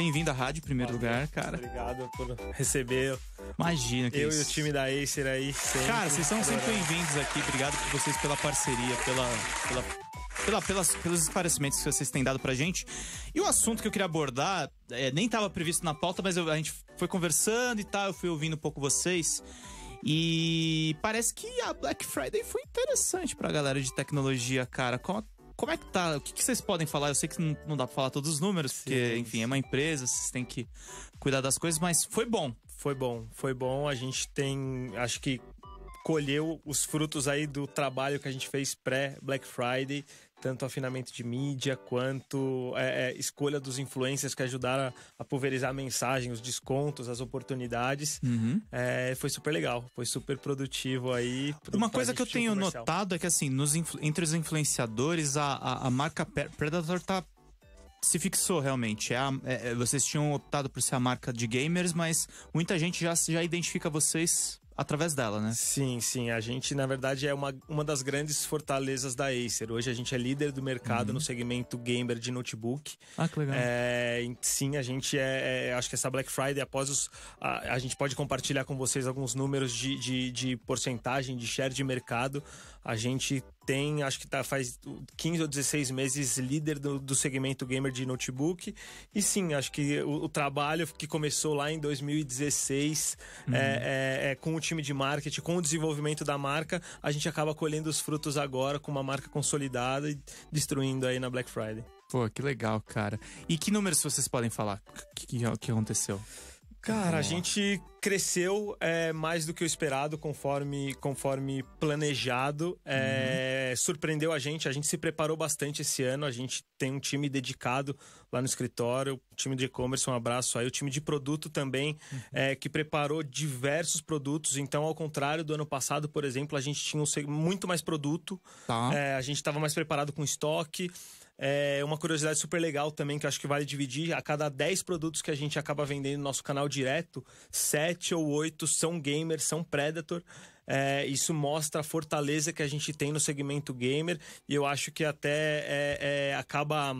Bem-vindo à rádio, em primeiro Valeu, lugar, cara. Obrigado por receber. Imagina que Eu isso. e o time da Acer aí. Sempre. Cara, vocês são sempre bem-vindos aqui. Obrigado por vocês pela parceria, pela, pela, pela, pelas, pelos esclarecimentos que vocês têm dado pra gente. E o assunto que eu queria abordar, é, nem estava previsto na pauta, mas eu, a gente foi conversando e tal, eu fui ouvindo um pouco vocês. E parece que a Black Friday foi interessante pra galera de tecnologia, cara. Como é que tá? O que, que vocês podem falar? Eu sei que não dá pra falar todos os números, Sim. porque, enfim, é uma empresa, vocês têm que cuidar das coisas, mas foi bom. Foi bom, foi bom. A gente tem, acho que colheu os frutos aí do trabalho que a gente fez pré Black Friday tanto afinamento de mídia quanto é, é, escolha dos influencers que ajudaram a, a, pulverizar a mensagem, os descontos, as oportunidades. Uhum. É, foi super legal, foi super produtivo aí. Pro, Uma coisa que eu tenho comercial. notado é que assim, nos, entre os influenciadores, a, a, a marca Predator tá se fixou realmente. É, a, é, é vocês tinham optado por ser a marca de gamers, mas muita gente já, já identifica vocês através dela, né? Sim, sim. A gente, na verdade, é uma, uma das grandes fortalezas da Acer. Hoje a gente é líder do mercado uhum. no segmento gamer de notebook. Ah, que legal. É, sim, a gente é, é, Acho que essa Black Friday, após os. A, a gente pode compartilhar com vocês alguns números de, de, de porcentagem, de share de mercado a gente tem, acho que tá, faz 15 ou 16 meses líder do, do segmento gamer de notebook. E sim, acho que o, o trabalho que começou lá em 2016 uhum. é, é, é, com o time de marketing, com o desenvolvimento da marca, a gente acaba colhendo os frutos agora com uma marca consolidada e destruindo aí na Black Friday. Pô, que legal, cara. E que números vocês podem falar? O que, que aconteceu? Cara, a gente cresceu é, mais do que o esperado, conforme, conforme planejado. É, uhum. Surpreendeu a gente, a gente se preparou bastante esse ano. A gente tem um time dedicado lá no escritório, o time de e-commerce, um abraço aí. O time de produto também, uhum. é, que preparou diversos produtos. Então, ao contrário do ano passado, por exemplo, a gente tinha muito mais produto. Tá. É, a gente estava mais preparado com estoque. É uma curiosidade super legal também que acho que vale dividir. A cada 10 produtos que a gente acaba vendendo no nosso canal direto, 7 ou 8 são gamers, são Predator. É, isso mostra a fortaleza que a gente tem no segmento gamer e eu acho que até é, é, acaba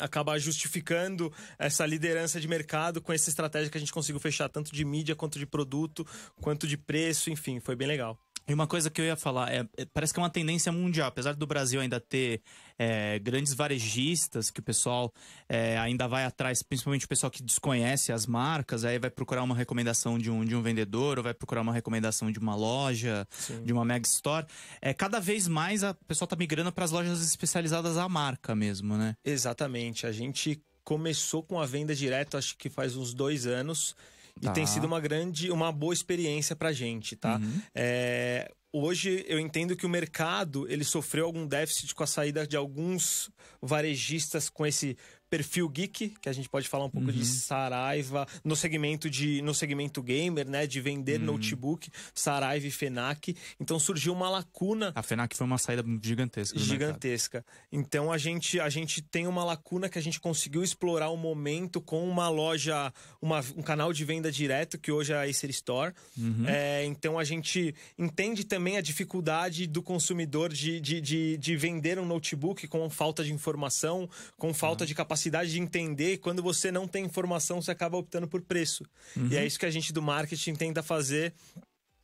acabar justificando essa liderança de mercado com essa estratégia que a gente conseguiu fechar tanto de mídia quanto de produto, quanto de preço, enfim, foi bem legal. E uma coisa que eu ia falar, é, é parece que é uma tendência mundial, apesar do Brasil ainda ter é, grandes varejistas que o pessoal é, ainda vai atrás, principalmente o pessoal que desconhece as marcas, aí vai procurar uma recomendação de um, de um vendedor, ou vai procurar uma recomendação de uma loja, Sim. de uma mega store. É, cada vez mais a pessoa está migrando para as lojas especializadas à marca mesmo, né? Exatamente. A gente começou com a venda direta, acho que faz uns dois anos. Tá. E tem sido uma grande, uma boa experiência pra gente, tá? Uhum. É, hoje eu entendo que o mercado ele sofreu algum déficit com a saída de alguns varejistas com esse perfil geek, que a gente pode falar um pouco uhum. de Saraiva no segmento de no segmento gamer, né, de vender uhum. notebook, Saraiva e Fenac. Então surgiu uma lacuna. A Fenac foi uma saída gigantesca. Gigantesca. Mercado. Então a gente a gente tem uma lacuna que a gente conseguiu explorar o um momento com uma loja, uma, um canal de venda direto que hoje é a Acer Store. Uhum. É, então a gente entende também a dificuldade do consumidor de, de, de, de vender um notebook com falta de informação, com falta de capacidade capacidade de entender quando você não tem informação, você acaba optando por preço. Uhum. E é isso que a gente do marketing tenta fazer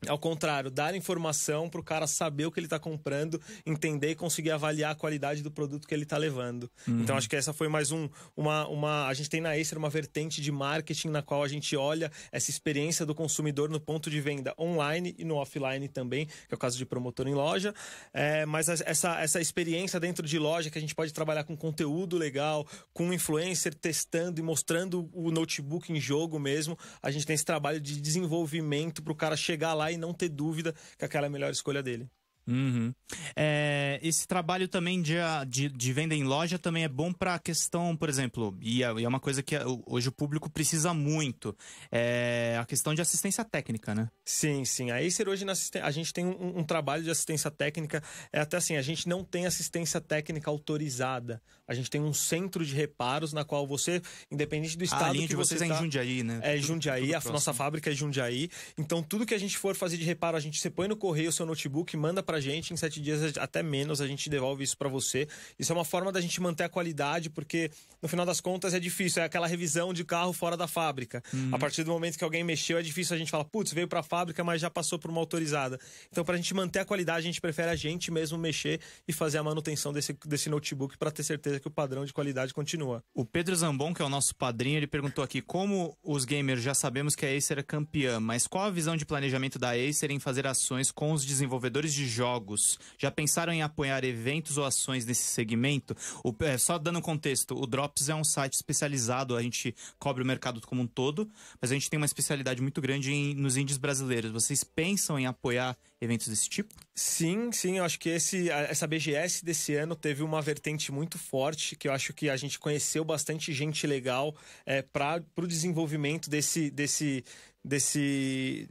ao contrário, dar informação para o cara saber o que ele está comprando, entender e conseguir avaliar a qualidade do produto que ele está levando. Uhum. Então, acho que essa foi mais um, uma, uma. A gente tem na Extra uma vertente de marketing na qual a gente olha essa experiência do consumidor no ponto de venda online e no offline também, que é o caso de promotor em loja. É, mas essa, essa experiência dentro de loja que a gente pode trabalhar com conteúdo legal, com influencer testando e mostrando o notebook em jogo mesmo. A gente tem esse trabalho de desenvolvimento para o cara chegar lá e e não ter dúvida que aquela é a melhor escolha dele. Uhum. É, esse trabalho também de, de, de, venda em loja também é bom para a questão, por exemplo, e é, é uma coisa que é, hoje o público precisa muito, é a questão de assistência técnica, né? Sim, sim. A Acer hoje a gente tem um, um, trabalho de assistência técnica, é até assim, a gente não tem assistência técnica autorizada. A gente tem um centro de reparos na qual você, independente do estado a linha que de vocês você tá, é em tá, Jundiaí, né? É Jundiaí, tudo, a nossa fábrica é Jundiaí. Então tudo que a gente for fazer de reparo, a gente você põe no correio o seu notebook, manda para pra gente, em sete dias até menos a gente devolve isso para você. Isso é uma forma da gente manter a qualidade, porque no final das contas é difícil, é aquela revisão de carro fora da fábrica. Uhum. A partir do momento que alguém mexeu, é difícil a gente falar, putz, veio pra fábrica, mas já passou por uma autorizada. Então, pra gente manter a qualidade, a gente prefere a gente mesmo mexer e fazer a manutenção desse, desse notebook para ter certeza que o padrão de qualidade continua. O Pedro Zambon, que é o nosso padrinho, ele perguntou aqui como os gamers já sabemos que a Acer é campeã, mas qual a visão de planejamento da Acer em fazer ações com os desenvolvedores de jogos? jogos. Já pensaram em apoiar eventos ou ações nesse segmento? O, é, só dando contexto, o Drops é um site especializado, a gente cobre o mercado como um todo, mas a gente tem uma especialidade muito grande em, nos índios brasileiros. Vocês pensam em apoiar eventos desse tipo? Sim, sim, eu acho que esse, essa BGS desse ano teve uma vertente muito forte, que eu acho que a gente conheceu bastante gente legal é, para o desenvolvimento desse, desse, desse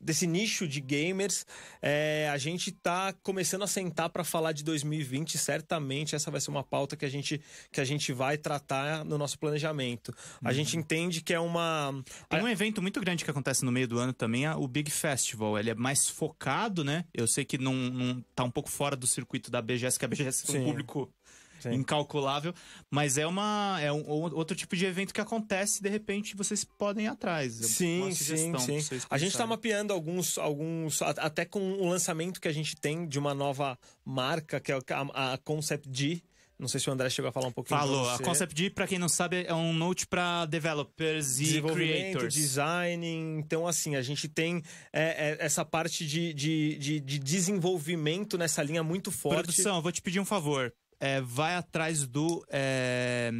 desse nicho de gamers, é, a gente está começando a sentar para falar de 2020. Certamente essa vai ser uma pauta que a gente, que a gente vai tratar no nosso planejamento. A gente uhum. entende que é uma tem um evento muito grande que acontece no meio do ano também, é o Big Festival. Ele é mais focado, né? Eu sei que não, não tá um pouco fora do circuito da BGS, que a BGS tem é um público Sim. incalculável, mas é uma é um, outro tipo de evento que acontece de repente vocês podem ir atrás. É sim, sim, sim. A gente está mapeando alguns alguns até com o lançamento que a gente tem de uma nova marca que é a, a Concept G, não sei se o André chegou a falar um pouquinho. Falou. A Concept D, para quem não sabe, é um note para developers e creators. design. Então, assim, a gente tem é, é, essa parte de, de, de, de, desenvolvimento nessa linha muito forte. Produção, vou te pedir um favor é, vai atrás do. É,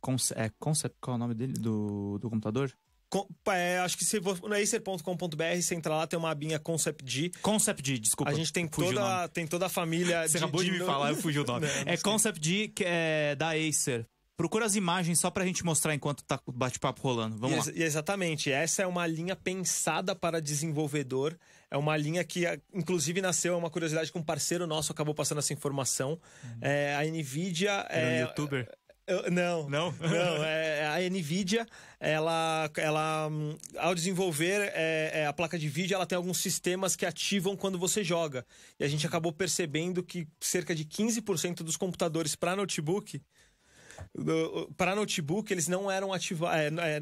conce, é, concept, qual é o nome dele? Do, do computador? Com, é, acho que se for no acer.com.br, você entrar lá, tem uma abinha Concept G. Concept desculpa. A gente tem, toda, tem toda a família. Você de, acabou de, de me no... falar, eu fugi o nome. Não, é não Concept que é da Acer. Procura as imagens só pra gente mostrar enquanto tá o bate-papo rolando. Vamos e, lá. Exatamente. Essa é uma linha pensada para desenvolvedor. É uma linha que, inclusive, nasceu, é uma curiosidade que um parceiro nosso acabou passando essa informação. Uhum. É, a NVIDIA. Era é um youtuber? É, não. Não? Não. É, é, a NVIDIA, ela, ela hum, ao desenvolver é, é, a placa de vídeo, ela tem alguns sistemas que ativam quando você joga. E a gente acabou percebendo que cerca de 15% dos computadores para notebook para notebook eles não eram ativados. É, é,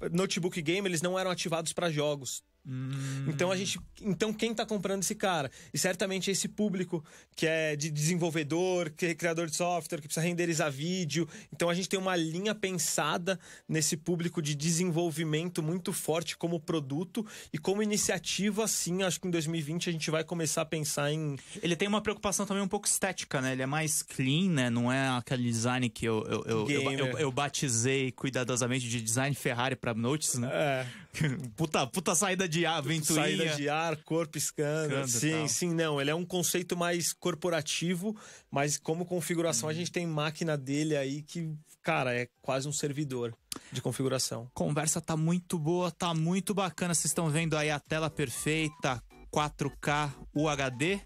é, notebook game eles não eram ativados para jogos. Hum. Então a gente, então quem está comprando esse cara? E certamente esse público que é de desenvolvedor, que é criador de software, que precisa renderizar vídeo. Então a gente tem uma linha pensada nesse público de desenvolvimento muito forte como produto e como iniciativa, assim acho que em 2020 a gente vai começar a pensar em Ele tem uma preocupação também um pouco estética, né? Ele é mais clean, né? Não é aquele design que eu eu, eu, eu, eu, eu batizei cuidadosamente de design Ferrari para notes, né? É. puta, puta saída de de ar, Saída de ar, corpo piscando. sim, tal. sim, não. Ele é um conceito mais corporativo, mas como configuração hum. a uhum. gente tem máquina dele aí que, cara, é quase um servidor de configuração. Conversa tá muito boa, tá muito bacana. Vocês estão vendo aí a tela perfeita, 4K UHD.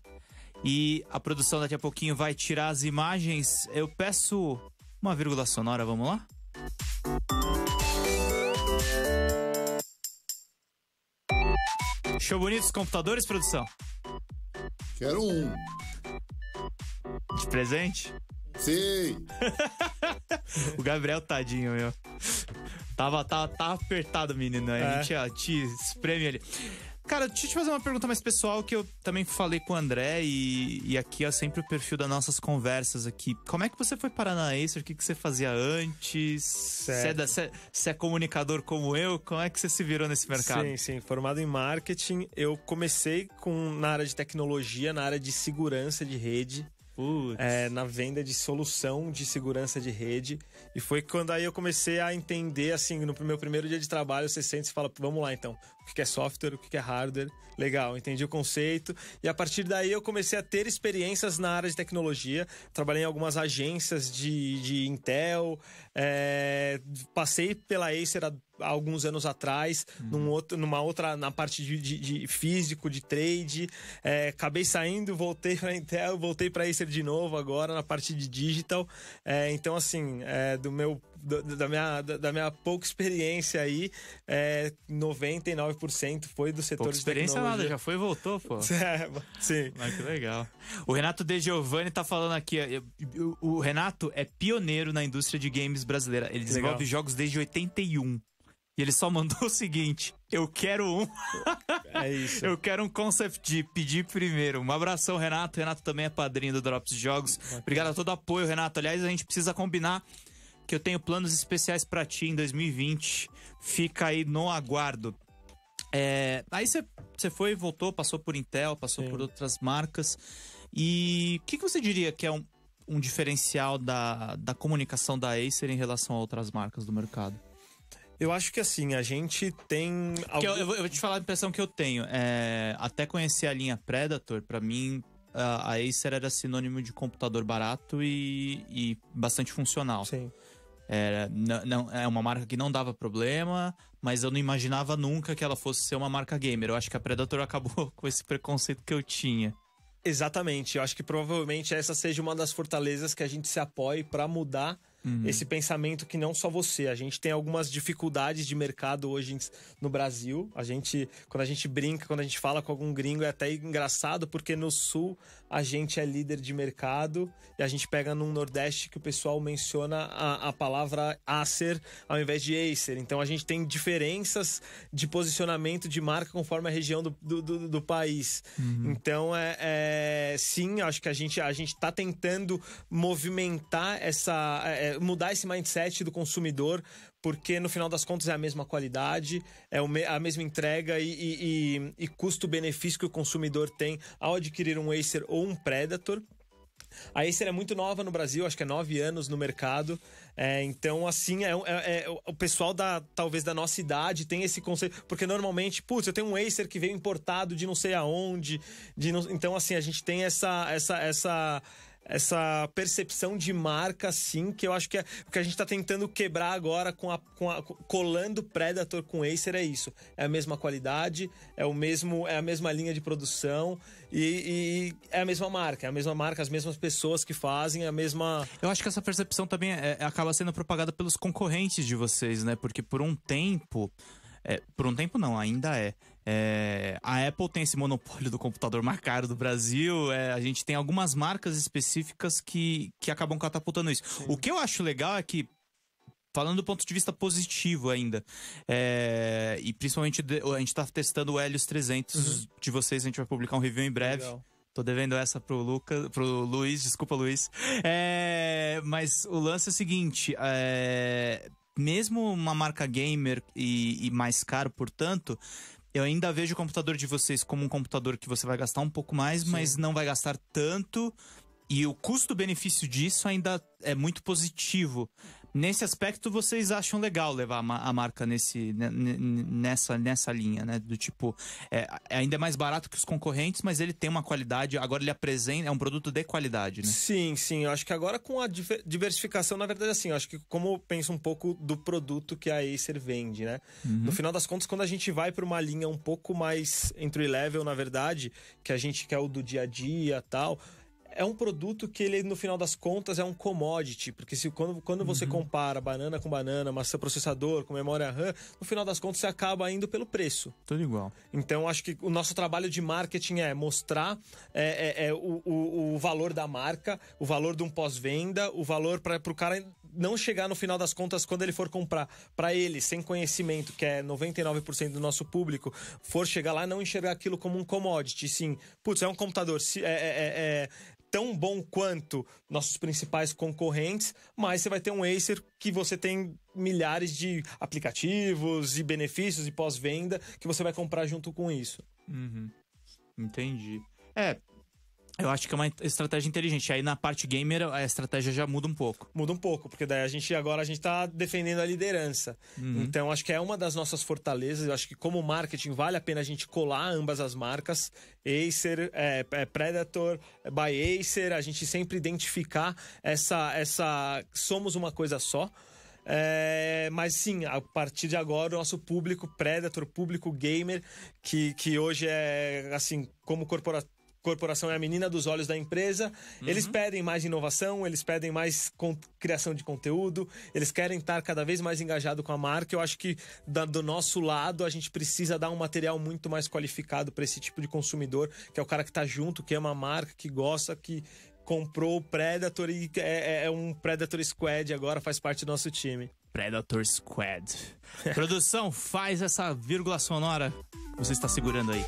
E a produção daqui a pouquinho vai tirar as imagens. Eu peço uma vírgula sonora, vamos lá? Música Show os computadores, produção? Quero um. De presente? Sim. o Gabriel, tadinho, meu. Tava, tava, tava apertado, menino. é. a gente ó, te espreme ali. Cara, deixa eu te fazer uma pergunta mais pessoal que eu também falei com o André e, e aqui é sempre o perfil das nossas conversas aqui. Como é que você foi parar na Acer? O que, que você fazia antes? Você é, é comunicador como eu? Como é que você se virou nesse mercado? Sim, sim. Formado em marketing, eu comecei com, na área de tecnologia, na área de segurança de rede. É, na venda de solução de segurança de rede. E foi quando aí eu comecei a entender, assim, no meu primeiro dia de trabalho, você sente e fala, vamos lá então, o que é software, o que é hardware. Legal, entendi o conceito. E a partir daí eu comecei a ter experiências na área de tecnologia. Trabalhei em algumas agências de, de Intel, é, passei pela Acer há, alguns anos atrás, hum. num outro, numa outra, na parte de, de, de físico, de trade. É, acabei saindo, voltei para Intel, voltei para Acer de novo agora na parte de digital. É, então, assim, do meu da, minha, da, da, minha pouca experiência aí, é, 99% foi do setor pouca experiência é nada, já foi e voltou, pô. É, sim. Mas que legal. O Renato De Giovanni tá falando aqui, o, Renato é pioneiro na indústria de games brasileira. Ele desenvolve legal. jogos desde 81. E ele só mandou o seguinte: eu quero um. É isso. eu quero um concept de pedir primeiro. Um abração, Renato. Renato também é padrinho do Drops Jogos. Obrigado a todo o apoio, Renato. Aliás, a gente precisa combinar que eu tenho planos especiais para ti em 2020. Fica aí no aguardo. É, aí você foi, voltou, passou por Intel, passou Sim. por outras marcas. E o que, que, você diria que é um, um diferencial da, da comunicação da Acer em relação a outras marcas do mercado? Eu acho que assim, a gente tem. Algum... Eu, eu, vou te falar a impressão que eu tenho. É, até conhecer a linha Predator, para mim, a, a Acer era sinônimo de computador barato e, e bastante funcional. Sim. Era, não, não, é uma marca que não dava problema, mas eu não imaginava nunca que ela fosse ser uma marca gamer. Eu acho que a Predator acabou com esse preconceito que eu tinha. Exatamente, eu acho que provavelmente essa seja uma das fortalezas que a gente se apoie para mudar uhum. esse pensamento que não só você, a gente tem algumas dificuldades de mercado hoje no Brasil. A gente, quando a gente brinca, quando a gente fala com algum gringo é até engraçado porque no sul a gente é líder de mercado e a gente pega num Nordeste que o pessoal menciona a, a palavra Acer ao invés de Acer. Então a gente tem diferenças de posicionamento de marca conforme a região do, do, do, do país. Uhum. Então é, é, sim, acho que a gente a gente está tentando movimentar essa é, é, mudar esse mindset do consumidor porque no final das contas é a mesma qualidade, é a mesma entrega e, e, e custo-benefício que o consumidor tem ao adquirir um Acer ou um Predator. A Acer é muito nova no Brasil, acho que é nove anos no mercado. É, então, assim, é, é, é, o pessoal da talvez da nossa idade tem esse conceito. Porque normalmente, putz, eu tenho um Acer que veio importado de não sei aonde. De não, então, assim, a gente tem essa, essa, essa, essa percepção de marca, sim, que eu acho que é o que a gente está tentando quebrar agora com a, com a, colando Predator com Acer é isso. É a mesma qualidade, é o mesmo, é a mesma linha de produção e, e é a mesma marca, é a mesma marca, as mesmas pessoas que fazem, é a mesma. Eu acho que essa percepção também é, é, acaba sendo propagada pelos concorrentes de vocês, né? Porque por um tempo. É, por um tempo não, ainda é. É, a Apple tem esse monopólio do computador mais caro do Brasil. É, a gente tem algumas marcas específicas que, que acabam catapultando isso. Sim. O que eu acho legal é que, falando do ponto de vista positivo ainda, é, e principalmente de, a gente está testando o Helios 300 uhum. de vocês, a gente vai publicar um review em breve. Legal. Tô devendo essa pro Lucas, pro Luiz, desculpa, Luiz. É, mas o lance é o seguinte: é, mesmo uma marca gamer e, e mais caro, portanto, eu ainda vejo o computador de vocês como um computador que você vai gastar um pouco mais, Sim. mas não vai gastar tanto. E o custo-benefício disso ainda é muito positivo. Nesse aspecto, vocês acham legal levar a marca nesse, nessa, nessa linha, né? Do tipo, é, é ainda é mais barato que os concorrentes, mas ele tem uma qualidade, agora ele apresenta, é um produto de qualidade, né? Sim, sim. Eu acho que agora com a diversificação, na verdade, assim, eu acho que como eu penso um pouco do produto que a Acer vende, né? Uhum. No final das contas, quando a gente vai para uma linha um pouco mais entry-level, na verdade, que a gente quer o do dia a dia tal, é um produto que ele, no final das contas, é um commodity. Porque se, quando, quando uhum. você compara banana com banana, maçã processador com memória RAM, no final das contas você acaba indo pelo preço. Tudo igual. Então, acho que o nosso trabalho de marketing é mostrar é, é, é o, o, o, valor da marca, o valor de um pós-venda, o valor para o cara não chegar no final das contas, quando ele for comprar, para ele, sem conhecimento, que é 99% do nosso público, for chegar lá não enxergar aquilo como um commodity. Sim, putz, é um computador. Se, é, é, é, é tão bom quanto nossos principais concorrentes, mas você vai ter um Acer que você tem milhares de aplicativos e benefícios e pós-venda que você vai comprar junto com isso. Uhum. Entendi. É, eu acho que é uma estratégia inteligente. Aí na parte gamer a estratégia já muda um pouco. Muda um pouco, porque daí a gente agora a gente tá defendendo a liderança. Uhum. Então acho que é uma das nossas fortalezas. Eu acho que como marketing vale a pena a gente colar ambas as marcas, Acer, é, é, Predator, by Acer, a gente sempre identificar essa essa somos uma coisa só. É, mas sim, a partir de agora, o nosso público Predator, público gamer, que, que hoje é assim, como corporativo corporação é a menina dos olhos da empresa. Uhum. Eles pedem mais inovação, eles pedem mais criação de conteúdo, eles querem estar cada vez mais engajado com a marca. Eu acho que da, do nosso lado a gente precisa dar um material muito mais qualificado para esse tipo de consumidor, que é o cara que está junto, que ama a marca, que gosta, que comprou o Predator e é, é, é um Predator Squad agora, faz parte do nosso time. Predator Squad. Produção, faz essa vírgula sonora. Você está segurando aí.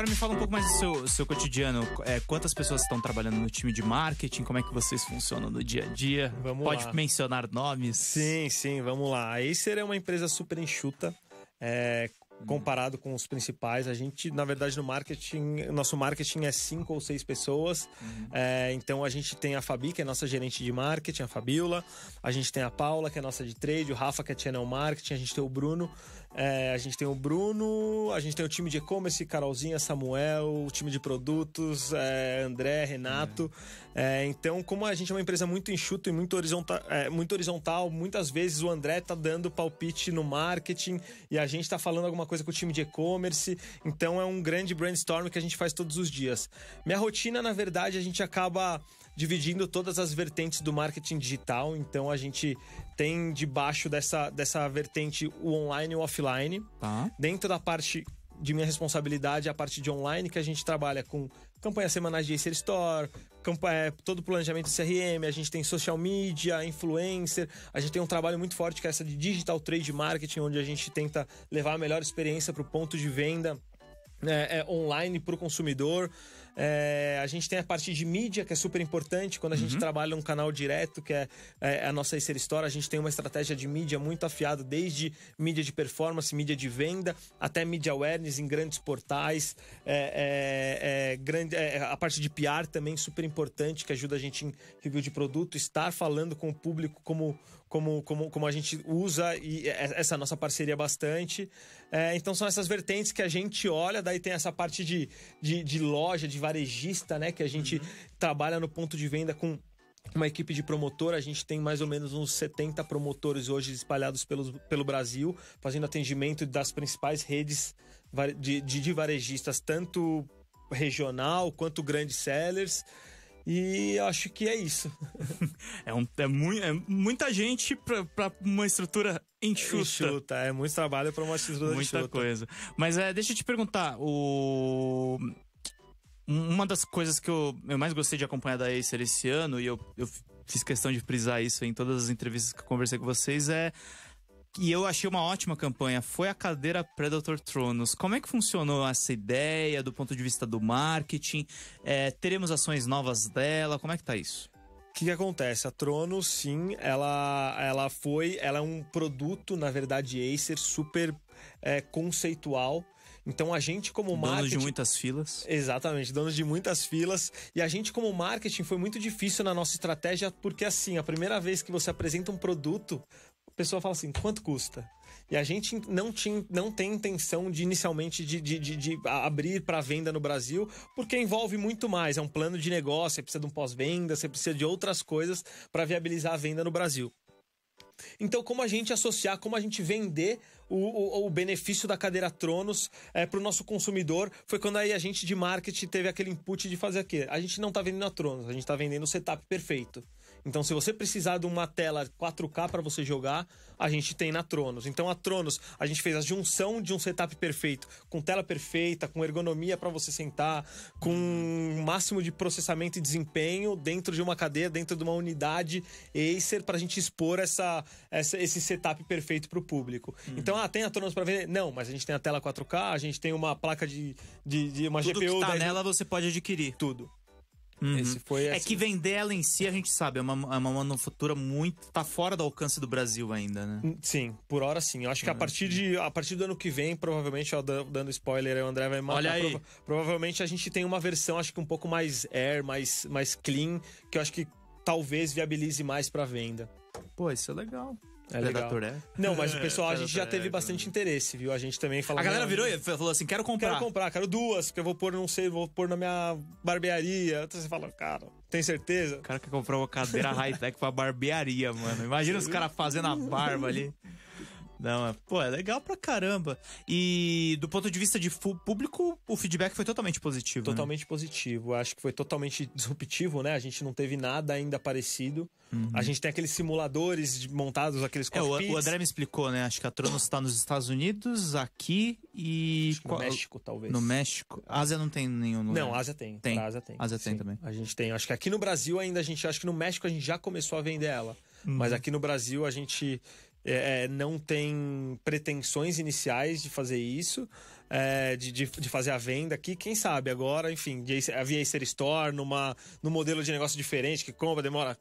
Agora me fala um pouco mais do seu, seu cotidiano. É, quantas pessoas estão trabalhando no time de marketing? Como é que vocês funcionam no dia a dia? Vamos Pode lá. mencionar nomes? Sim, sim, vamos lá. A Acer é uma empresa super enxuta. É, comparado com os principais. A gente, na verdade, no marketing, nosso marketing é cinco ou seis pessoas. Uhum. É, então a gente tem a Fabi, que é nossa gerente de marketing, a Fabiola, a gente tem a Paula, que é nossa de trade, o Rafa, que é channel marketing, a gente tem o Bruno, é, a gente tem o Bruno, a gente tem o time de e-commerce, Carolzinha, Samuel, o time de produtos, é, André, Renato. É. é então, como a gente é uma empresa muito enxuta e muito horizontal, é, muito horizontal, muitas vezes o André tá dando palpite no marketing e a gente tá falando alguma coisa com o time de e-commerce. Então, é um grande brainstorm que a gente faz todos os dias. Minha rotina, na verdade, a gente acaba dividindo todas as vertentes do marketing digital. Então a gente tem debaixo dessa, dessa vertente o online e o offline. Tá. Dentro da parte de minha responsabilidade a parte de online, que a gente trabalha com campanhas semanais de Acer Store, campanha, é, todo o planejamento CRM, a gente tem social media, influencer, a gente tem um trabalho muito forte que é essa de digital trade marketing, onde a gente tenta levar a melhor experiência para o ponto de venda. É, é, online para o consumidor. É, a gente tem a parte de mídia, que é super importante. Quando a uhum. gente trabalha um canal direto, que é, é a nossa Acer Store, a gente tem uma estratégia de mídia muito afiada, desde mídia de performance, mídia de venda, até mídia awareness em grandes portais. É, é, é grande, é, a parte de PR também super importante, que ajuda a gente em review de produto, estar falando com o público como, como, como, como a gente usa e essa nossa parceria bastante. então são essas vertentes que a gente olha, daí tem essa parte de, de, de loja, de varejista, né? Que a gente uhum. trabalha no ponto de venda com uma equipe de promotor, a gente tem mais ou menos uns 70 promotores hoje espalhados pelo, pelo Brasil, fazendo atendimento das principais redes de, de, de varejistas, tanto regional quanto grandes sellers. E acho que é isso. é, um, é, mu é muita gente para uma estrutura enxuta. Enxuta, é muito trabalho para uma estrutura Muita enxuta. coisa. Mas é, deixa eu te perguntar, o uma das coisas que eu, eu mais gostei de acompanhar da Acer esse ano, e eu, eu fiz questão de frisar isso em todas as entrevistas que eu conversei com vocês, é e eu achei uma ótima campanha, foi a cadeira Predator Tronos. Como é que funcionou essa ideia do ponto de vista do marketing? É, teremos ações novas dela? Como é que tá isso? O que, que, acontece? A Tronos, sim, ela, ela foi. Ela é um produto, na verdade, Acer, super é, conceitual então a gente como dono marketing... Dono de muitas filas. Exatamente, dono de muitas filas. E a gente como marketing foi muito difícil na nossa estratégia, porque assim, a primeira vez que você apresenta um produto, a pessoa fala assim, quanto custa? E a gente não, tinha, não tem intenção de inicialmente de, de, de, de abrir para venda no Brasil, porque envolve muito mais. É um plano de negócio, você precisa de um pós-venda, você precisa de outras coisas para viabilizar a venda no Brasil. Então, como a gente associar, como a gente vender o, o, o benefício da cadeira Tronos é, para o nosso consumidor, foi quando aí a gente de marketing teve aquele input de fazer aqui. A gente não está vendendo a Tronos, a gente está vendendo o setup perfeito. Então, se você precisar de uma tela 4K para você jogar, a gente tem na Tronos. Então, a Tronos, a gente fez a junção de um setup perfeito, com tela perfeita, com ergonomia para você sentar, com máximo de processamento e desempenho dentro de uma cadeia, dentro de uma unidade Acer, para a gente expor essa, essa, esse setup perfeito para o público. Uhum. Então, ah, tem a Tronos para vender? Não, mas a gente tem a tela 4K, a gente tem uma placa de, de, de uma Tudo GPU. Que tá nela você pode adquirir. Tudo. Uhum. Esse foi É que vender ela em si, a gente sabe, é uma, é uma manufatura muito. tá fora do alcance do Brasil ainda, né? Hum, sim, por hora sim. Eu acho que a é, partir, de, a partir do ano que vem, provavelmente, ó, dando spoiler, o André vai matar. Olha aí. Prova provavelmente a gente tem uma versão, acho que um pouco mais air, mais, mais clean, que eu acho que talvez viabilize mais para venda. Pô, isso é legal. É Predator, legal. né? Não, mas o pessoal, a gente já teve é, bastante interesse, viu? A gente também falou. A galera virou e falou assim: quero comprar. Quero comprar, quero duas, porque eu vou pôr, não sei, vou pôr na minha barbearia. Então você fala, cara, tem certeza? O cara que comprou uma cadeira high-tech pra barbearia, mano. Imagina os caras fazendo a barba ali. Não, é, pô, é legal pra caramba. E do ponto de vista de público, o feedback foi totalmente positivo. Né? Totalmente né? positivo. Acho que foi totalmente disruptivo, né? A gente não teve nada ainda parecido. Uhum. A gente tem aqueles simuladores montados, aqueles é, o, o André me explicou, né? Acho que a Tronos está nos Estados Unidos, aqui e. que no México, talvez. No México. Ásia não tem nenhum lugar. Não, Ásia tem. Tem. Ásia tem. Ásia tem Sim. também. A gente tem. Acho que aqui no Brasil ainda a gente. Acho que no México a gente já começou a vender ela. Uhum. Mas aqui no Brasil a gente é, é, não tem pretensões iniciais de fazer isso, é, de, de, de, fazer a venda aqui, quem sabe agora, enfim, a Acer Store, numa, num modelo de negócio diferente, que compra, demora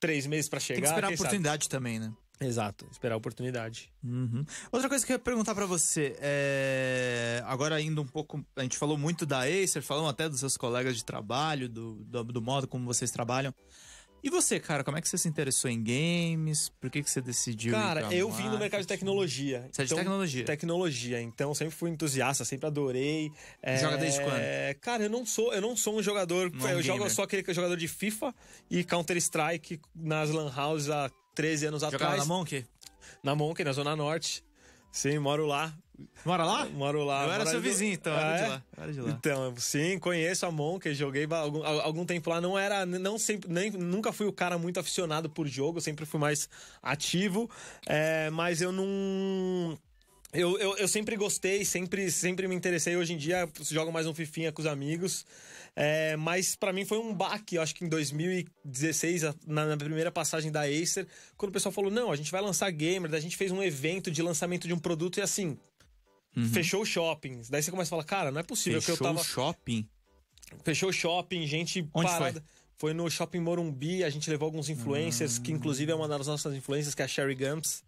três meses para chegar. Tem que esperar a oportunidade sabe? também, né? Exato, esperar a oportunidade. Uhum. Outra coisa que eu ia perguntar para você, é... agora indo um pouco, a gente falou muito da Acer, falamos até dos seus colegas de trabalho, do, do, do modo como vocês trabalham. E você, cara, como é que você se interessou em games? Por que, que você decidiu? Cara, eu vim no mercado de tecnologia. Você então, é de então, tecnologia? Tecnologia, então sempre fui entusiasta, sempre adorei. É... Joga desde é, quando? Cara, eu não sou, eu não sou um jogador. Não é eu jogo só aquele é jogador de FIFA e Counter-Strike nas Lan Houses há 13 anos Jogava atrás. Jogava na Monkey? Na Monkey, na Zona Norte. Sim, moro lá. Mora lá? Moro lá. Eu era seu vizinho, então. Ah, era, é? de lá. era de lá. Então, sim, conheço a Monk, joguei algum, algum tempo lá. Não era, não sempre, nem, nunca fui o cara muito aficionado por jogo, sempre fui mais ativo. É, mas eu não eu, eu, eu, sempre gostei, sempre, sempre me interessei. Hoje em dia jogo mais um Fifinha com os amigos. É, mas para mim foi um baque, eu acho que em 2016, na, na, primeira passagem da Acer, quando o pessoal falou: não, a gente vai lançar gamer, a gente fez um evento de lançamento de um produto e assim. Uhum. Fechou shopping Daí você começa a falar: cara, não é possível Fechou que eu tava. shopping? Fechou o shopping, gente Onde parada. Foi? Foi no Shopping Morumbi, a gente levou alguns influencers, hum. que inclusive é uma das nossas influências, que é a Sherry Gumps.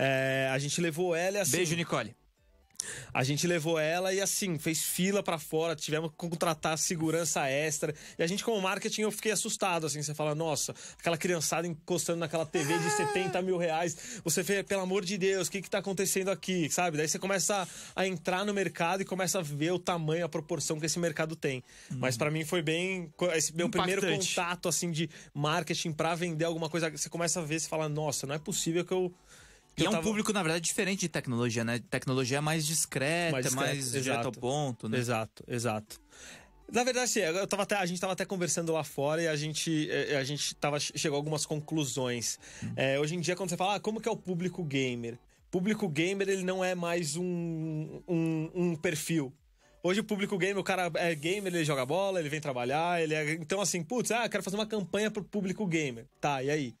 É, a gente levou ela e assim. Beijo, Nicole. A gente levou ela e assim, fez fila para fora, tivemos que contratar segurança extra. E a gente, como marketing, eu fiquei assustado, assim. Você fala, nossa, aquela criançada encostando naquela TV de 70 mil reais. Você vê, pelo amor de Deus, o que que tá acontecendo aqui, sabe? Daí você começa a, a entrar no mercado e começa a ver o tamanho, a proporção que esse mercado tem. Hum. Mas para mim foi bem. Esse meu Impactante. primeiro contato, assim, de marketing para vender alguma coisa. Você começa a ver, você fala, nossa, não é possível que eu e é um tava... público, na verdade, diferente de tecnologia, né? Tecnologia é mais discreta, mais, discreta, mais direto ao ponto, né? Exato, exato. Na verdade, sim, eu tava até, a gente estava até conversando lá fora e a gente, é, é, a gente tava, chegou a algumas conclusões. Hum. É, hoje em dia, quando você fala, ah, como que é o público gamer? Público gamer, ele não é mais um, um, um perfil. Hoje o público gamer, o cara é gamer, ele joga bola, ele vem trabalhar, ele é... Então assim, putz, ah, quero fazer uma campanha pro público gamer. Tá, e aí?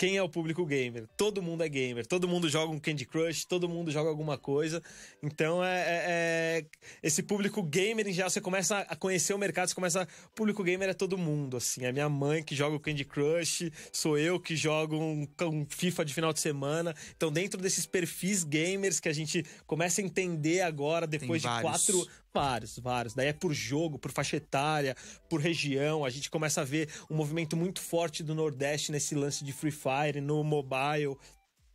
quem é o público gamer? Todo mundo é gamer, todo mundo joga um Candy Crush, todo mundo joga alguma coisa. Então é, é, é esse público gamer em geral, você começa a conhecer o mercado, você começa. A, público gamer é todo mundo, assim. É minha mãe que joga o Candy Crush, sou eu que jogo um, um FIFA de final de semana. Então, dentro desses perfis gamers que a gente começa a entender agora, depois Tem de vários. quatro, Vários, vários. Daí é por jogo, por faixa etária, por região. A gente começa a ver um movimento muito forte do Nordeste nesse lance de Free Fire, no mobile,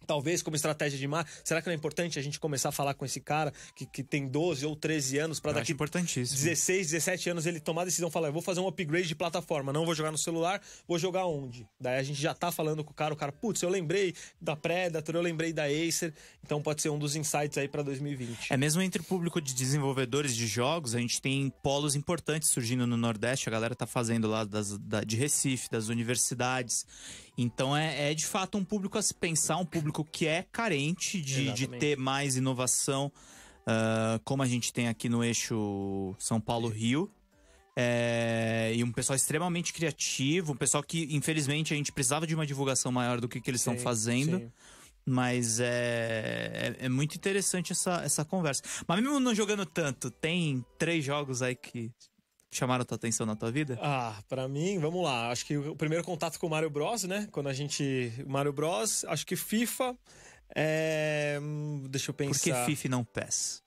Talvez como estratégia de mar, será que não é importante a gente começar a falar com esse cara que, que tem 12 ou 13 anos para daqui importantíssimo. 16, 17 anos ele tomar a decisão, falar, eu vou fazer um upgrade de plataforma, não vou jogar no celular, vou jogar onde? Daí a gente já tá falando com o cara, o cara, putz, eu lembrei da Predator, eu lembrei da Acer, então pode ser um dos insights aí para 2020. É mesmo entre o público de desenvolvedores de jogos, a gente tem polos importantes surgindo no Nordeste, a galera tá fazendo lá das, da, de Recife, das universidades. Então é, é, de fato um público a se pensar, um público que é carente de, de ter mais inovação, uh, como a gente tem aqui no eixo São Paulo-Rio. É, e um pessoal extremamente criativo, um pessoal que, infelizmente, a gente precisava de uma divulgação maior do que, que eles estão fazendo. Sim. Mas é, é, é, muito interessante essa, essa conversa. Mas mesmo não jogando tanto, tem três jogos aí que chamaram tua atenção na tua vida? Ah, para mim, vamos lá. Acho que o primeiro contato com o Mario Bros, né? Quando a gente. Mario Bros, acho que FIFA. É... Deixa eu pensar. Por que FIFA não PES?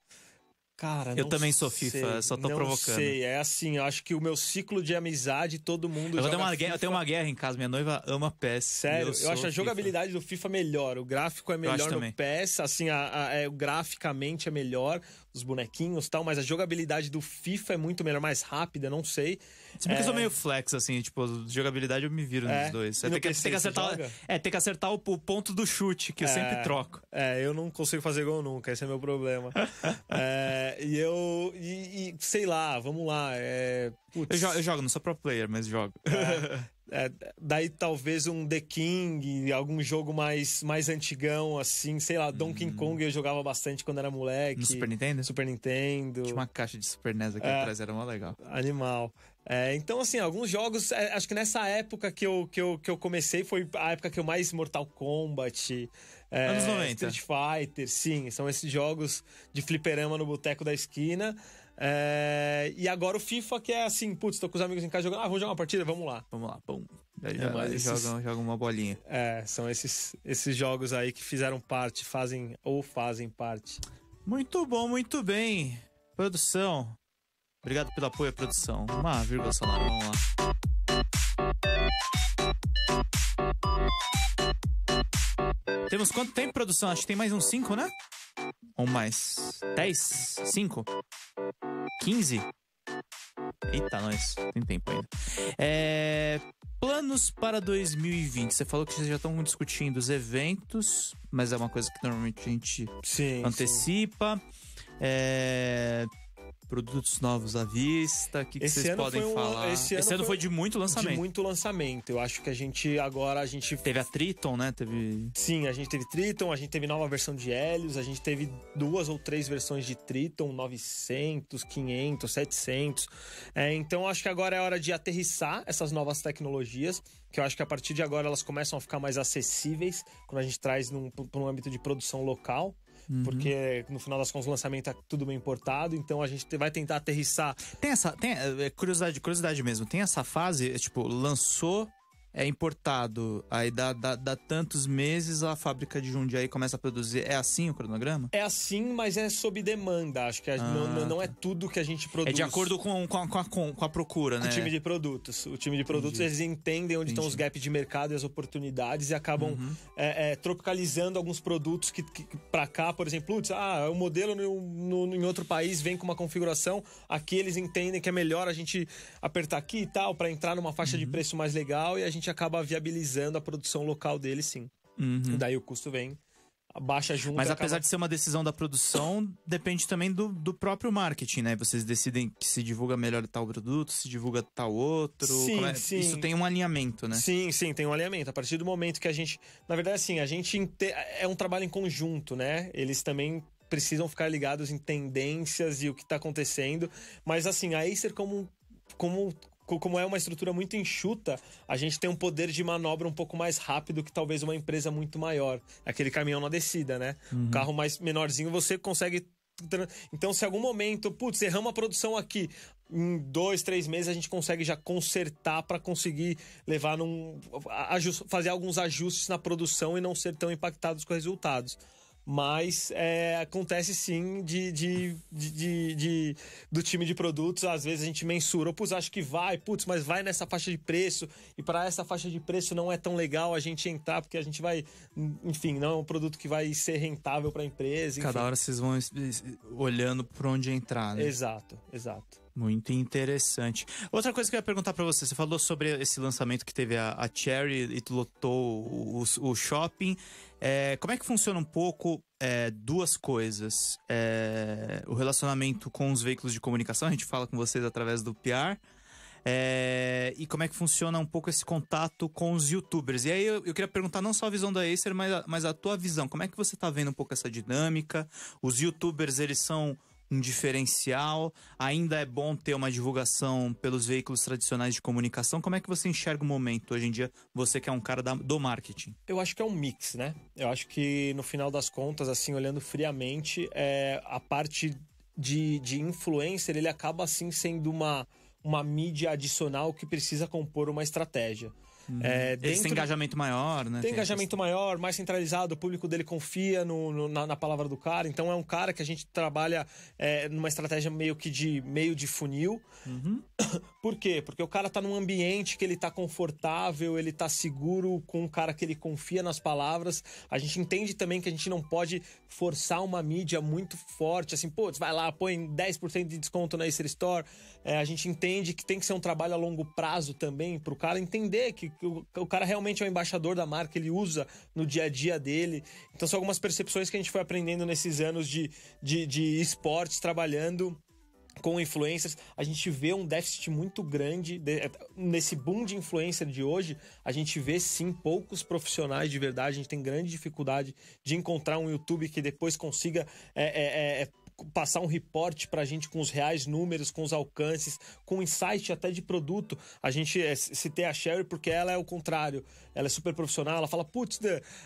Cara, eu também sou sei, FIFA, só tô não provocando. sei, é assim, acho que o meu ciclo de amizade, todo mundo eu joga uma guerra, Eu tenho uma guerra em casa, minha noiva ama PES. Sério, eu, eu acho a FIFA. jogabilidade do FIFA melhor, o gráfico é melhor no também. PES, assim, a, a, é, graficamente é melhor, os bonequinhos tal, mas a jogabilidade do FIFA é muito melhor, mais rápida, não sei. Se bem é... que eu sou é. meio flex, assim, tipo, jogabilidade eu me viro é. nos dois. É, no tem, que, PC, tem que acertar, é, tem que acertar o, o ponto do chute, que eu é. sempre troco. É, eu não consigo fazer gol nunca, esse é meu problema. É, e eu. E, e, sei lá, vamos lá. Eu, jo eu, jogo, não sou pro player, mas jogo. É, daí talvez um The King, algum jogo mais, mais antigão, assim, sei lá, Donkey hum. Kong eu jogava bastante quando era moleque. No Super Nintendo? Super Nintendo. Tinha uma caixa de Super NES aqui é, atrás, era mó legal. Animal. É, então, assim, alguns jogos, é, acho que nessa época que eu, que, eu, que eu comecei foi a época que eu mais Mortal Kombat, é, Street Fighter, sim, são esses jogos de fliperama no boteco da esquina. É, e agora o FIFA, que é assim, putz, tô com os amigos em casa jogando, ah, vamos jogar uma partida, vamos lá. Vamos lá, pum. Daí é, joga, esses, uma bolinha. É, são esses, esses jogos aí que fizeram parte, fazem ou fazem parte. Muito bom, muito bem. Produção. Obrigado pelo apoio à produção. Uma vírgula sonora, vamos lá. Temos quanto tempo, produção? Acho que tem mais uns 5, né? ou mais 10, 5, 15. Eita, nós, é tem tempo ainda. É, planos para 2020. Você falou que vocês já estão discutindo os eventos, mas é uma coisa que normalmente a gente sim, antecipa. Sim. É, Produtos novos à vista, o que, que vocês podem um, falar? Esse ano, esse ano foi, foi, de muito lançamento. De muito lançamento. Eu acho que a gente agora a gente teve a Triton, né? Teve Sim, a gente teve Triton, a gente teve nova versão de Helios, a gente teve duas ou três versões de Triton, 900, 500, 700. É, então acho que agora é hora de aterrissar essas novas tecnologias, que eu acho que a partir de agora elas começam a ficar mais acessíveis quando a gente traz para um âmbito de produção local uhum. porque no final das contas o lançamento é tudo bem importado, então a gente vai tentar aterrissar. Tem essa, tem, é, é curiosidade, curiosidade mesmo, tem essa fase, é, tipo, lançou é importado, aí dá, dá, dá, tantos meses, a fábrica de Jundiaí começa a produzir. É assim o cronograma? É assim, mas é sob demanda. Acho que ah, não, não, tá. é tudo que a gente produz. É de acordo com, com, a, com, a, com a procura, com né? O time de produtos. O time de Entendi. produtos, eles entendem onde Entendi. estão os gaps de mercado e as oportunidades e acabam uhum. é, é, tropicalizando alguns produtos que, que para cá, por exemplo, ah, o é modelo no, no, em outro país vem com uma configuração, aqui eles entendem que é melhor a gente apertar aqui e tal, para entrar numa faixa uhum. de preço mais legal e a gente gente acaba viabilizando a produção local dele, sim. Uhum. Daí o custo vem baixa junto. Mas apesar acaba... de ser uma decisão da produção, depende também do, do próprio marketing, né? Vocês decidem que se divulga melhor tal produto, se divulga tal outro. Sim, é? sim. Isso tem um alinhamento, né? Sim, sim, tem um alinhamento. A partir do momento que a gente. Na verdade, assim, a gente inte... é um trabalho em conjunto, né? Eles também precisam ficar ligados em tendências e o que está acontecendo. Mas assim, a Acer como. Como como é uma estrutura muito enxuta, a gente tem um poder de manobra um pouco mais rápido que talvez uma empresa muito maior. Aquele caminhão na descida, né? Uhum. Um carro mais menorzinho você consegue. Então, se algum momento, putz, erramos a produção aqui, em dois, três meses a gente consegue já consertar para conseguir levar num. fazer alguns ajustes na produção e não ser tão impactados com resultados. Mas é, acontece sim de, de, de, de, do time de produtos, às vezes a gente mensura. Putz, acho que vai, putz, mas vai nessa faixa de preço. E para essa faixa de preço não é tão legal a gente entrar, porque a gente vai. Enfim, não é um produto que vai ser rentável para a empresa. Enfim. Cada hora vocês vão olhando por onde entrar, né? Exato, exato. Muito interessante. Outra coisa que eu ia perguntar para você, você falou sobre esse lançamento que teve a, a Cherry e lotou o, o shopping. É, como é que funciona um pouco é, duas coisas? É, o relacionamento com os veículos de comunicação, a gente fala com vocês através do PR. É, e como é que funciona um pouco esse contato com os youtubers? E aí eu, eu queria perguntar não só a visão da Acer, mas a, mas a tua visão. Como é que você tá vendo um pouco essa dinâmica? Os youtubers, eles são um diferencial? Ainda é bom ter uma divulgação pelos veículos tradicionais de comunicação? Como é que você enxerga o momento hoje em dia, você que é um cara da, do marketing? Eu acho que é um mix, né? Eu acho que no final das contas, assim, olhando friamente, é, a parte de, de influencer, ele acaba assim sendo uma, uma mídia adicional que precisa compor uma estratégia. Uhum. É, dentro... engajamento maior, né? Tem, tem engajamento maior, mais centralizado, o público dele confia no, no na, na, palavra do cara. Então é um cara que a gente trabalha é, numa estratégia meio que de meio de funil. Uhum. Por quê? Porque o cara tá num ambiente que ele tá confortável, ele tá seguro com um cara que ele confia nas palavras. A gente entende também que a gente não pode forçar uma mídia muito forte, assim, pô, vai lá, põe 10% de desconto na Acer Store. É, a gente entende que tem que ser um trabalho a longo prazo também, pro cara entender que o, o cara realmente é o embaixador da marca, ele usa no dia a dia dele. Então são algumas percepções que a gente foi aprendendo nesses anos de, de, de esportes trabalhando com influencers, a gente vê um déficit muito grande de, nesse boom de influencer de hoje. A gente vê sim poucos profissionais de verdade. A gente tem grande dificuldade de encontrar um YouTube que depois consiga é, é, é, é passar um reporte para a gente com os reais números, com os alcances, com insight até de produto. A gente se eh, citei a Sherry porque ela é o contrário. Ela é super profissional, ela fala, putz,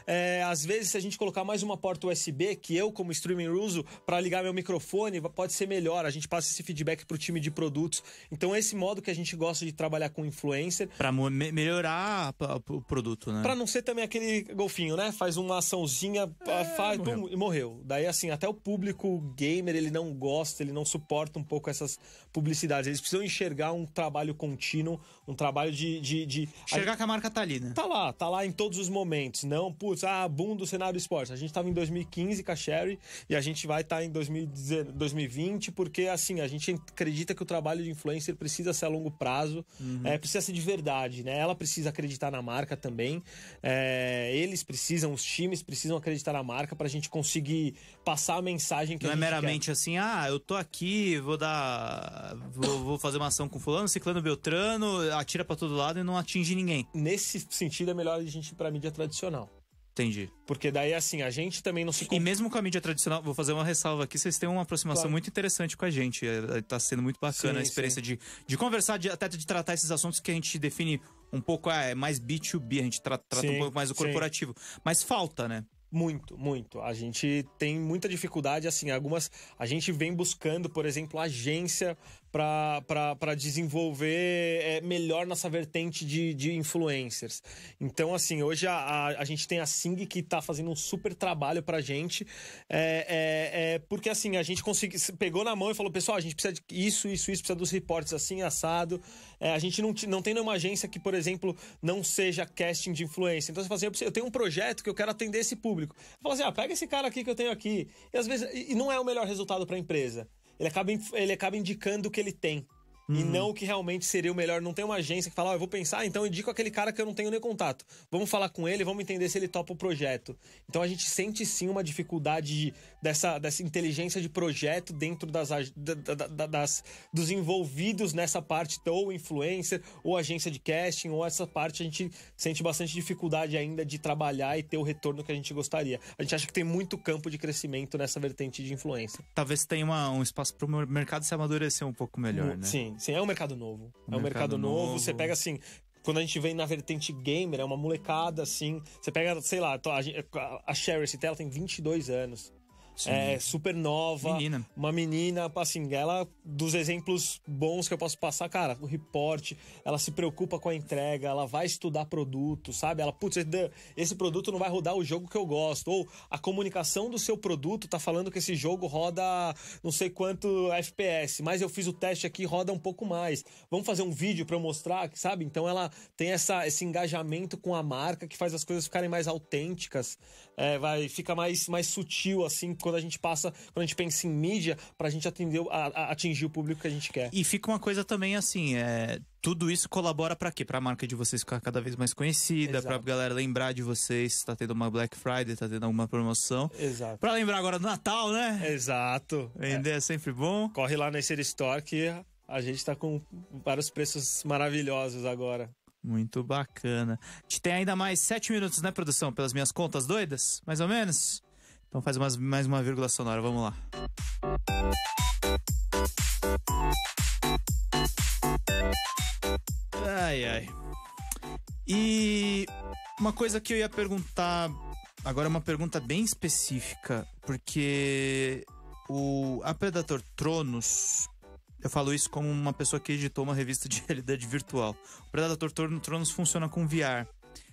é, às vezes se a gente colocar mais uma porta USB, que eu como streaming uso, para ligar meu microfone, pode ser melhor. A gente passa esse feedback para o time de produtos. Então esse modo que a gente gosta de trabalhar com influencer. Para me melhorar o produto, né? Para não ser também aquele golfinho, né? Faz uma açãozinha, é, faz, morreu. Pum, e morreu. Daí assim, até o público game gamer ele não gosta, ele não suporta um pouco essas publicidades. Eles precisam enxergar um trabalho contínuo, um trabalho de. de, de... Enxergar a... que a marca tá ali, né? Tá lá, tá lá em todos os momentos. Não, putz, ah, boom do cenário esporte. A gente tava em 2015 com a Sherry e a gente vai estar tá em 2020, porque assim, a gente acredita que o trabalho de influencer precisa ser a longo prazo, uhum. é, precisa ser de verdade, né? Ela precisa acreditar na marca também. É, eles precisam, os times precisam acreditar na marca para a gente conseguir passar a mensagem que Não a é gente é meramente simplesmente é. assim, ah, eu tô aqui, vou dar. Vou, vou, fazer uma ação com fulano, ciclano Beltrano, atira para todo lado e não atinge ninguém. Nesse sentido, é melhor a gente ir pra mídia tradicional. Entendi. Porque daí, assim, a gente também não se. E mesmo com a mídia tradicional, vou fazer uma ressalva aqui, vocês têm uma aproximação claro. muito interessante com a gente. É, é, tá sendo muito bacana sim, a experiência de, de conversar, de, até de tratar esses assuntos que a gente define um pouco, ah, é mais B2B, a gente tra trata sim, um pouco mais o corporativo. Mas falta, né? Muito, muito. A gente tem muita dificuldade, assim, algumas. A gente vem buscando, por exemplo, agência para desenvolver é, melhor nossa vertente de, de influencers. Então, assim, hoje a, a, a gente tem a Sing que está fazendo um super trabalho para a gente, é, é, é, porque assim, a gente consegui, pegou na mão e falou, pessoal, a gente precisa de isso, isso, isso, precisa dos reportes assim, assado. É, a gente não, não tem nenhuma agência que, por exemplo, não seja casting de influência. Então, você fala assim, eu tenho um projeto que eu quero atender esse público. Fala assim, ah, pega esse cara aqui que eu tenho aqui. E às vezes, e não é o melhor resultado para a empresa ele acaba, ele acaba indicando o que ele tem. Uhum. E não o que realmente seria o melhor. Não tem uma agência que fala, ó, oh, eu vou pensar, então indico aquele cara que eu não tenho nem contato. Vamos falar com ele, vamos entender se ele topa o projeto. Então a gente sente sim uma dificuldade dessa, dessa inteligência de projeto dentro das, da, da, das dos envolvidos nessa parte, ou influencer, ou agência de casting, ou essa parte a gente sente bastante dificuldade ainda de trabalhar e ter o retorno que a gente gostaria. A gente acha que tem muito campo de crescimento nessa vertente de influência. Talvez tenha uma, um espaço para o mercado se amadurecer um pouco melhor, né? Sim, também. Sim, é um mercado novo. É um mercado, mercado novo. novo. Você pega assim, quando a gente vem na vertente gamer, é uma molecada assim. Você pega, sei lá, a, a, a Sherry Citella tem 22 anos é, super nova. Menina. Uma menina, assim, ela, dos exemplos bons que eu posso passar, cara, o reporte ela se preocupa com a entrega, ela vai estudar produto, sabe? Ela, putz, esse produto não vai rodar o jogo que eu gosto. Ou a comunicação do seu produto tá falando que esse jogo roda não sei quanto FPS, mas eu fiz o teste aqui, roda um pouco mais. Vamos fazer um vídeo para eu mostrar, sabe? Então ela tem essa, esse engajamento com a marca que faz as coisas ficarem mais autênticas, é, vai, fica mais, mais sutil, assim, quando a gente passa, quando a gente pensa em mídia, para a gente atender, a, a, atingir o público que a gente quer. E fica uma coisa também assim, é, tudo isso colabora para quê? Para a marca de vocês ficar cada vez mais conhecida, para a galera lembrar de vocês, está tendo uma Black Friday, está tendo alguma promoção. Exato. Para lembrar agora do Natal, né? Exato. Vender é. é sempre bom. Corre lá na Ser Store que a gente está com vários preços maravilhosos agora. Muito bacana. A gente tem ainda mais sete minutos, né, produção? Pelas minhas contas doidas, mais ou menos? Então faz umas, mais uma vírgula sonora, vamos lá. Ai, ai. E uma coisa que eu ia perguntar, agora é uma pergunta bem específica, porque o a Predator Tronos, eu falo isso como uma pessoa que editou uma revista de realidade virtual. O Predator Tronos funciona com VR.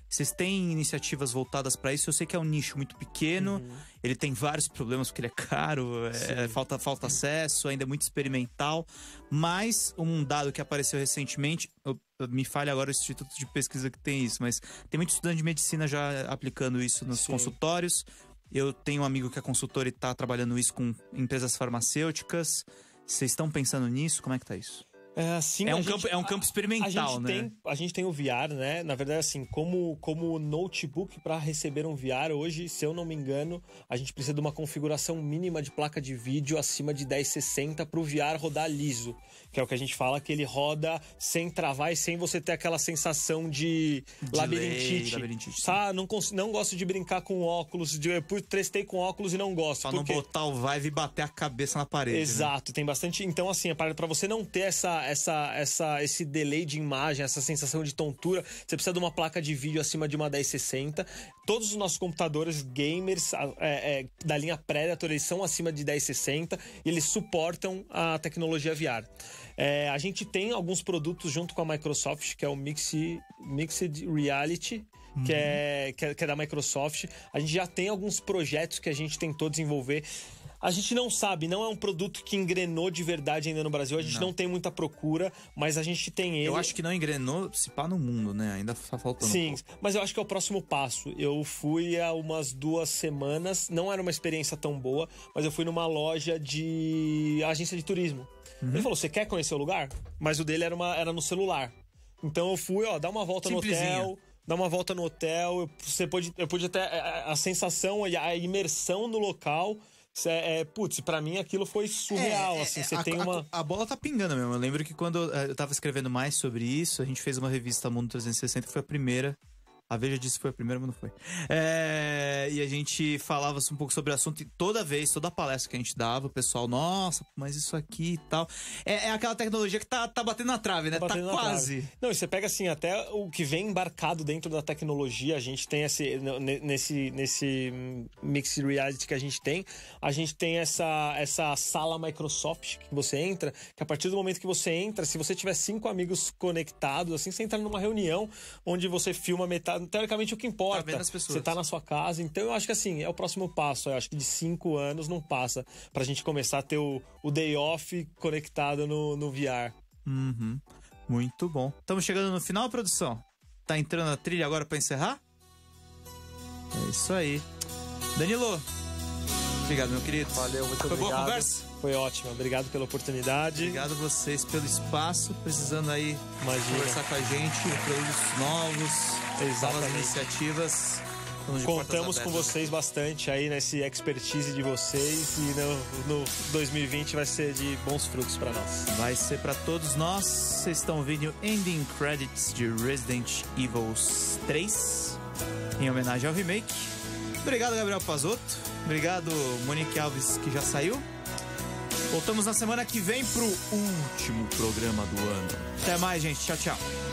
Vocês têm iniciativas voltadas para isso? Eu sei que é um nicho muito pequeno, uhum. ele tem vários problemas porque ele é caro, é, falta, falta acesso, ainda é muito experimental. Mas um dado que apareceu recentemente, eu, me falha agora o instituto de pesquisa que tem isso, mas tem muito estudante de medicina já aplicando isso nos Sim. consultórios. Eu tenho um amigo que é consultor e está trabalhando isso com empresas farmacêuticas. Vocês estão pensando nisso? Como é que tá isso? É, assim, é um, gente, campo, é um campo experimental, a né? Tem, a gente tem o VR, né? Na verdade, assim, como, como notebook para receber um VR hoje, se eu não me engano, a gente precisa de uma configuração mínima de placa de vídeo acima de 1060 para o VR rodar liso, que é o que a gente fala que ele roda sem travar e sem você ter aquela sensação de, de labirintite. labirintite tá? Não, não gosto de brincar com óculos, de, eu testei com óculos e não gosto. Para não botar o Vive e bater a cabeça na parede. Né? Exato, né? tem bastante. Então, assim, para você não ter essa essa, essa, esse delay de imagem, essa sensação de tontura. Você precisa de uma placa de vídeo acima de uma 1060. Todos os nossos computadores gamers é, é, da linha Predator eles são acima de 1060 e eles suportam a tecnologia VR. É, a gente tem alguns produtos junto com a Microsoft, que é o Mixi, Mixed Reality, uhum. que, é, que, é, que é da Microsoft. A gente já tem alguns projetos que a gente tentou desenvolver a gente não sabe, não é um produto que engrenou de verdade ainda no Brasil. A gente não, não tem muita procura, mas a gente tem ele. Eu acho que não engrenou se pá no mundo, né? Ainda tá faltando. Sim, um mas eu acho que é o próximo passo. Eu fui há umas duas semanas, não era uma experiência tão boa, mas eu fui numa loja de agência de turismo. Uhum. Ele falou: Você quer conhecer o lugar? Mas o dele era, uma, era no celular. Então eu fui, ó, dar uma volta no hotel dar uma volta no hotel, eu, você pode, eu pude até a, a, sensação, a imersão no local é, é, putz, pra mim aquilo foi surreal, é, é assim, você é, tem uma... A, a, bola tá pingando mesmo, eu lembro que quando eh, eu tava escrevendo mais sobre isso, a gente fez uma revista Mundo 360, que foi a primeira a Veja disse que foi a primeira, mas não foi. É, e a gente falava assim, um pouco sobre o assunto e toda vez, toda palestra que a gente dava, o pessoal, nossa, mas isso aqui e tal. É, é aquela tecnologia que tá, tá batendo na trave, né? Tá, tá quase. Trave. Não, e você pega assim, até o que vem embarcado dentro da tecnologia, a gente tem esse. Nesse, nesse mixed reality que a gente tem, a gente tem essa, essa sala Microsoft que você entra, que a partir do momento que você entra, se você tiver cinco amigos conectados, assim, você entra numa reunião onde você filma metade Tá, teoricamente é o que importa. Tá Você tá na sua casa. Então eu acho que assim, é o próximo passo. Eu acho que de cinco anos não passa pra gente começar a ter o, o day off conectado no, no VR. Uhum. Muito bom. Estamos chegando no final, produção. Tá entrando a trilha agora para encerrar? É isso aí. Danilo, obrigado, meu querido. Valeu, muito Foi obrigado. boa conversa? Foi ótimo, obrigado pela oportunidade. Obrigado a vocês pelo espaço, precisando aí Imagina. conversar com a gente, produtos novos, Exatamente. novas iniciativas. Contamos com vocês bastante aí nesse expertise de vocês e no, no 2020 vai ser de bons frutos para nós. Vai ser para todos nós. Vocês estão vendo Ending Credits de Resident Evil 3 em homenagem ao remake. Obrigado, Gabriel Pazotto. Obrigado, Monique Alves, que já saiu. Voltamos na semana que vem pro último programa do ano. Até mais, gente. Tchau, tchau.